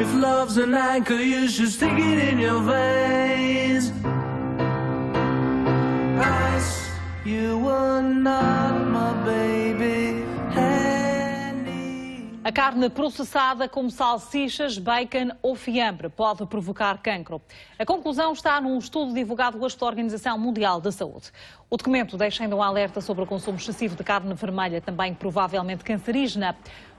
If love's an anchor, you should stick it in your veins. Ice, you were not my baby. A carne processada, como salsichas, bacon ou fiambre, pode provocar cancro. A conclusão está num estudo divulgado hoje pela Organização Mundial da Saúde. O documento deixa ainda um alerta sobre o consumo excessivo de carne vermelha, também provavelmente cancerígena.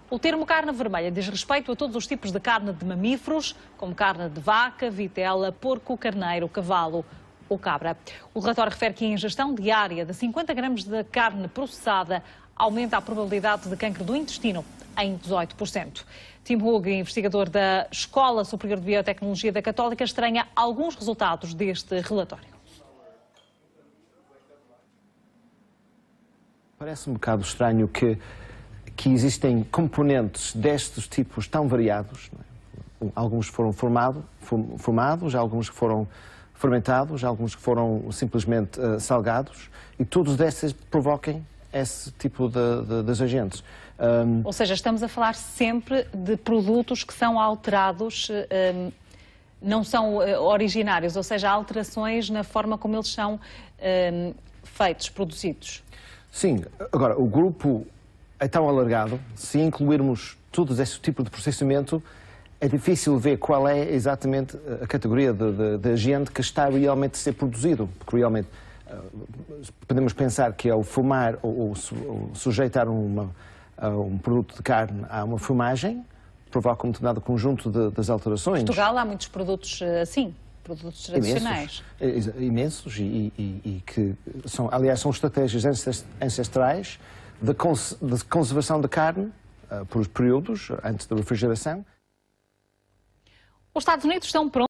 O termo carne vermelha diz respeito a todos os tipos de carne de mamíferos, como carne de vaca, vitela, porco, carneiro, cavalo ou cabra. O relatório refere que a ingestão diária de 50 gramas de carne processada aumenta a probabilidade de câncer do intestino em 18%. Tim Hug, investigador da Escola Superior de Biotecnologia da Católica, estranha alguns resultados deste relatório. Parece um bocado estranho que que existem componentes destes tipos tão variados. É? Alguns foram formado, formados, alguns foram fermentados, alguns foram simplesmente uh, salgados, e todos desses provoquem esse tipo de, de, de agentes. Um... Ou seja, estamos a falar sempre de produtos que são alterados, um, não são eh, originários, ou seja, alterações na forma como eles são um, feitos, produzidos. Sim, agora, o grupo é tão alargado, se incluirmos todos esse tipo de processamento, é difícil ver qual é exatamente eh, a categoria de, de, de agente que está realmente a ser produzido, porque realmente eh, podemos pensar que ao fumar ou, ou sujeitar uma, um produto de carne a uma fumagem, provoca um determinado conjunto de, das alterações. Em Portugal há muitos produtos eh, assim, produtos tradicionais. É, imensos, imensos e, e, e que são, aliás, são estratégias ancestrais de, cons de conservação da carne uh, por períodos antes da refrigeração. Os Estados Unidos estão prontos.